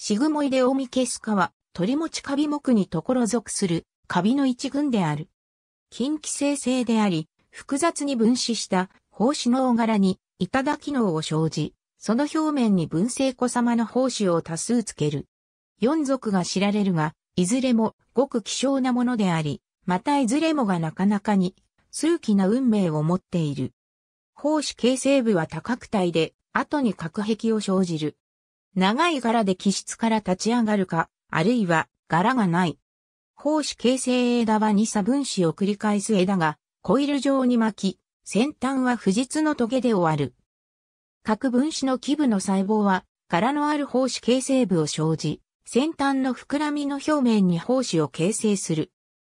シグモイデオミケスカは、鳥持ちカビ目にところ属するカビの一群である。近畿生成であり、複雑に分子した胞子の大柄に板田機能を生じ、その表面に分生子様の胞子を多数つける。四族が知られるが、いずれもごく希少なものであり、またいずれもがなかなかに数奇な運命を持っている。胞子形成部は多角体で、後に隔壁を生じる。長い柄で気質から立ち上がるか、あるいは柄がない。胞子形成枝は2差分子を繰り返す枝がコイル状に巻き、先端は不実の棘で終わる。各分子の基部の細胞は柄のある胞子形成部を生じ、先端の膨らみの表面に胞子を形成する。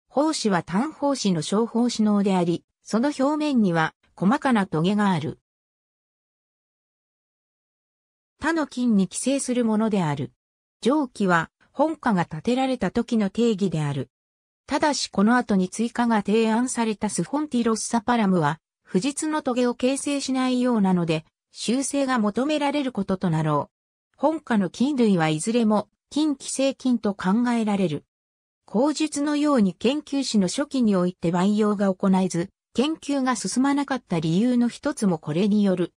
胞子は単胞子の小胞子脳であり、その表面には細かな棘がある。他の菌に寄生するものである。蒸気は本家が建てられた時の定義である。ただしこの後に追加が提案されたスフォンティロッサパラムは、不実の棘を形成しないようなので、修正が求められることとなろう。本家の菌類はいずれも、菌寄生菌と考えられる。口述のように研究史の初期において培養が行えず、研究が進まなかった理由の一つもこれによる。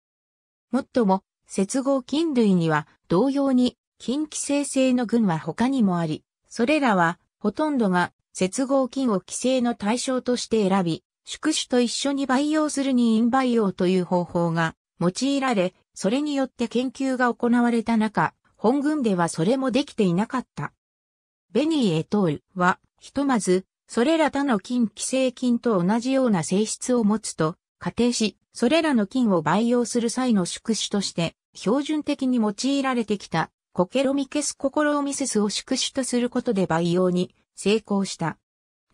もっとも、接合菌類には同様に菌寄生性の群は他にもあり、それらはほとんどが接合菌を寄生の対象として選び、宿主と一緒に培養するにイン培養という方法が用いられ、それによって研究が行われた中、本群ではそれもできていなかった。ベニー・エトールは、ひとまず、それら他の菌寄生菌と同じような性質を持つと仮定し、それらの菌を培養する際の宿主として、標準的に用いられてきた、コケロミケスココロミセスを宿主とすることで培養に成功した。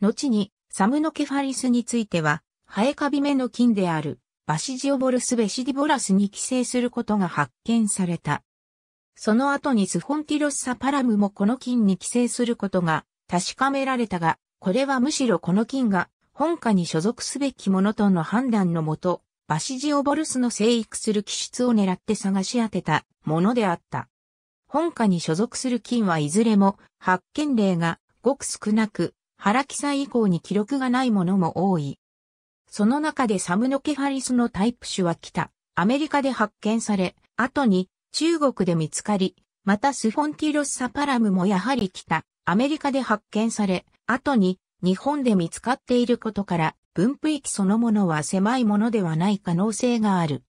後に、サムノケファリスについては、ハエカビ目の菌である、バシジオボルスベシディボラスに寄生することが発見された。その後にスフォンティロスサパラムもこの菌に寄生することが確かめられたが、これはむしろこの菌が本家に所属すべきものとの判断のもと、バシジオボルスの生育する気質を狙って探し当てたものであった。本家に所属する菌はいずれも発見例がごく少なく、原記載以降に記録がないものも多い。その中でサムノケハリスのタイプ種は来た。アメリカで発見され、後に中国で見つかり、またスフォンティロスサパラムもやはり来た。アメリカで発見され、後に日本で見つかっていることから、分布域そのものは狭いものではない可能性がある。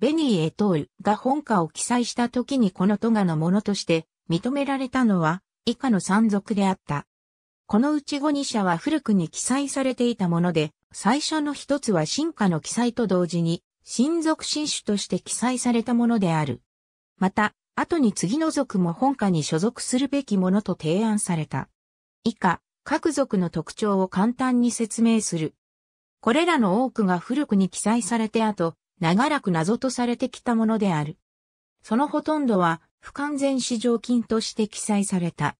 ベニー・エトールが本家を記載した時にこのトガのものとして認められたのは以下の山族であった。このうち5。2社は古くに記載されていたもので、最初の一つは進化の記載と同時に、新族新種として記載されたものである。また、後に次の族も本家に所属するべきものと提案された。以下、各族の特徴を簡単に説明する。これらの多くが古くに記載されて後、長らく謎とされてきたものである。そのほとんどは不完全市場菌として記載された。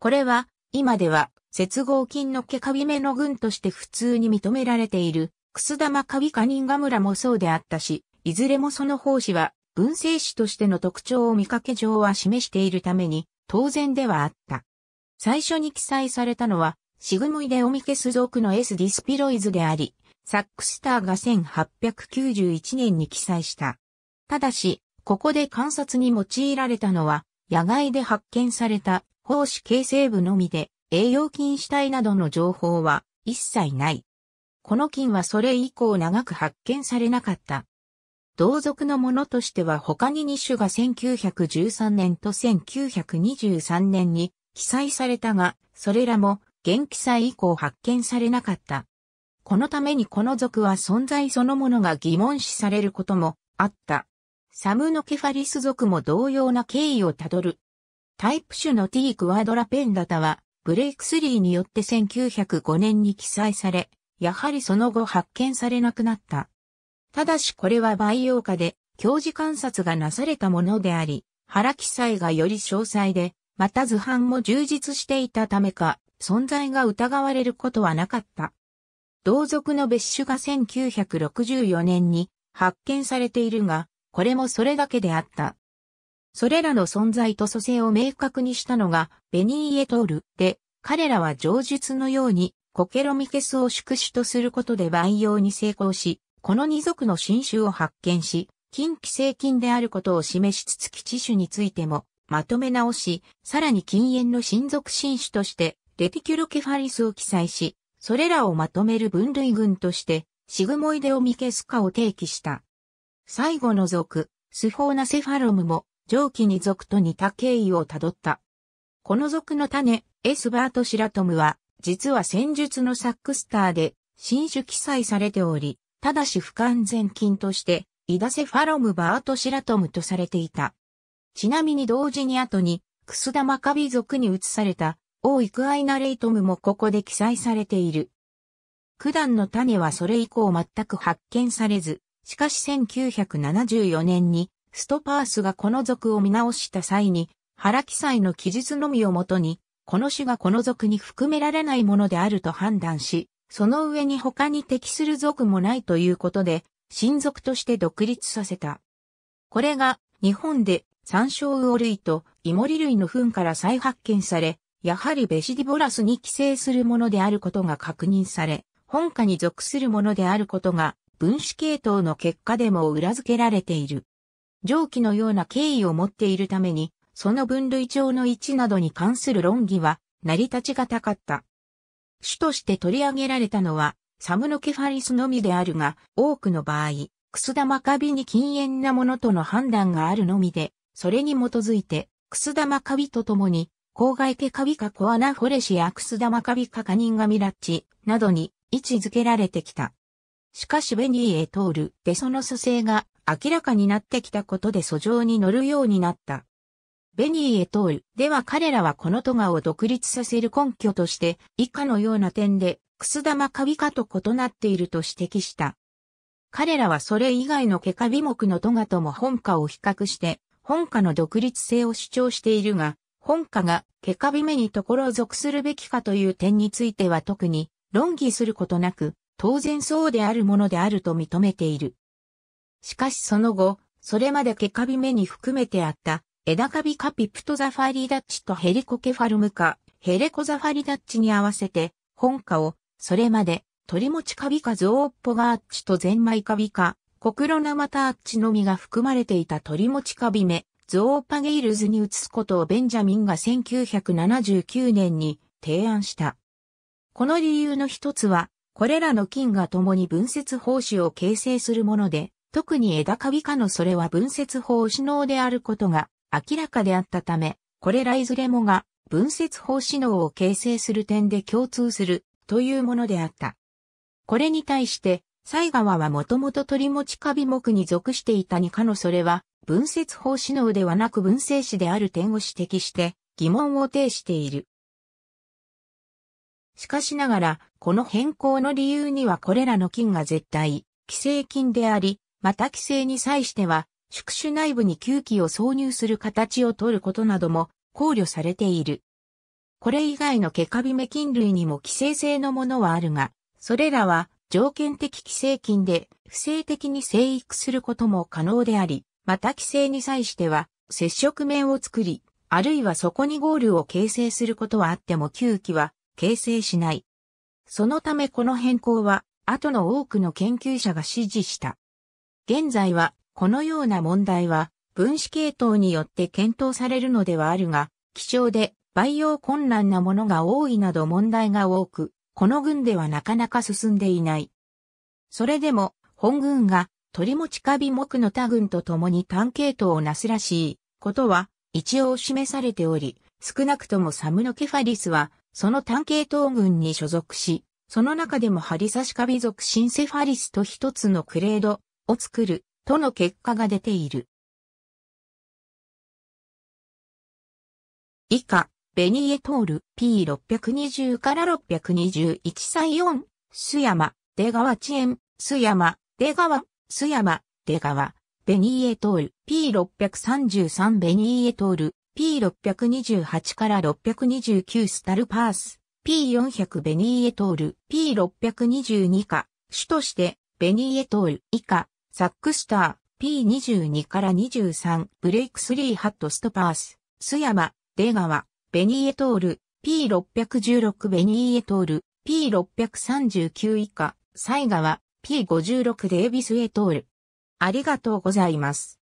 これは、今では、接合菌の毛カビ目の群として普通に認められている、くす玉カビカニンガムラもそうであったし、いずれもその胞子は、分生子としての特徴を見かけ上は示しているために、当然ではあった。最初に記載されたのは、シグモイデ・オミケス属のエス・ディスピロイズであり、サックスターが1891年に記載した。ただし、ここで観察に用いられたのは、野外で発見された胞子形成部のみで、栄養菌死体などの情報は一切ない。この菌はそれ以降長く発見されなかった。同族のものとしては他に2種が1913年と1923年に記載されたが、それらも元気祭以降発見されなかった。このためにこの族は存在そのものが疑問視されることもあった。サムノケファリス族も同様な経緯をたどる。タイプ種の T クワドラペンダタは、ブレイクスリーによって1905年に記載され、やはりその後発見されなくなった。ただしこれは培養化で、教授観察がなされたものであり、原記載がより詳細で、また図版も充実していたためか、存在が疑われることはなかった。同族の別種が1964年に発見されているが、これもそれだけであった。それらの存在と組成を明確にしたのがベニーエトールで、彼らは上述のようにコケロミケスを宿主とすることで培養に成功し、この二族の新種を発見し、近畿性菌であることを示しつつ基地種についてもまとめ直し、さらに禁煙の親族新種としてレティキュロケファリスを記載し、それらをまとめる分類群として、シグモイデオミケスカを提起した。最後の属、スフォーナセファロムも、上記に属と似た経緯をたどった。この属の種、エスバートシラトムは、実は戦術のサックスターで、新種記載されており、ただし不完全菌として、イダセファロムバートシラトムとされていた。ちなみに同時に後に、クスダマカビ族に移された王イクアイナレイトムもここで記載されている。九段の種はそれ以降全く発見されず、しかし1974年にストパースがこの属を見直した際に、原記載の記述のみをもとに、この種がこの属に含められないものであると判断し、その上に他に適する属もないということで、親族として独立させた。これが日本で山椒魚類とイモリ類の糞から再発見され、やはりベシディボラスに寄生するものであることが確認され、本家に属するものであることが分子系統の結果でも裏付けられている。上記のような経緯を持っているために、その分類帳の位置などに関する論議は成り立ちがたかった。主として取り上げられたのは、サムノケファリスのみであるが、多くの場合、クスダマカビに禁煙なものとの判断があるのみで、それに基づいて、クスダマカビと共に、郊外ケカビカコアナフォレシアクスダマカビカカニンガミラッチなどに位置づけられてきた。しかしベニーへ通るでその蘇生が明らかになってきたことで訴状に乗るようになった。ベニーへ通るでは彼らはこのトガを独立させる根拠として以下のような点でクスダマカビカと異なっていると指摘した。彼らはそれ以外のケカビ目のトガとも本家を比較して本家の独立性を主張しているが、本家がケカビメにところを属するべきかという点については特に論議することなく、当然そうであるものであると認めている。しかしその後、それまでケカビメに含めてあった、枝カビカピプトザファリダッチとヘリコケファルムカ、ヘレコザファリダッチに合わせて、本家を、それまで、鳥持ちカビカズオーッポガーッチとゼンマイカビカ、コクロナマタアッチのみが含まれていた鳥持ちカビメ、ゾーパゲイルズに移すことをベンジャミンが1979年に提案した。この理由の一つは、これらの菌が共に分節胞子を形成するもので、特に枝カビ科のそれは分節胞子能であることが明らかであったため、これらいずれもが分節胞子能を形成する点で共通するというものであった。これに対して、西川はもともと鳥持ちカビ目に属していたにかのそれは、分節法指能ではなく分政史である点を指摘して疑問を呈している。しかしながら、この変更の理由にはこれらの菌が絶対、寄生菌であり、また寄生に際しては、宿主内部に吸気を挿入する形を取ることなども考慮されている。これ以外のケカビメ菌類にも寄生性のものはあるが、それらは条件的寄生菌で不正的に生育することも可能であり、また規制に際しては、接触面を作り、あるいはそこにゴールを形成することはあっても吸気は形成しない。そのためこの変更は、後の多くの研究者が支持した。現在は、このような問題は、分子系統によって検討されるのではあるが、貴重で培養困難なものが多いなど問題が多く、この群ではなかなか進んでいない。それでも、本群が鳥持カビ木の他群と共に単系統をなすらしいことは一応示されており、少なくともサムノケファリスはその単系統群に所属し、その中でもハリサシカビ属シンセファリスと一つのクレードを作るとの結果が出ている。以下、ベニエトール P620 から62134、須山、出川遅延、須山、出川、須山、出川、ベニーエトール、P633 ベニーエトール、P628 から629スタルパース、P400 ベニーエトール、P622 か、主としてベニーエトール以下、サックスター、P22 から23、ブレイクスリーハットストパース、須山、出川、ベニーエトール、P616 ベニーエトール、P639 以下、西川、P56 デイビスへ通る。ありがとうございます。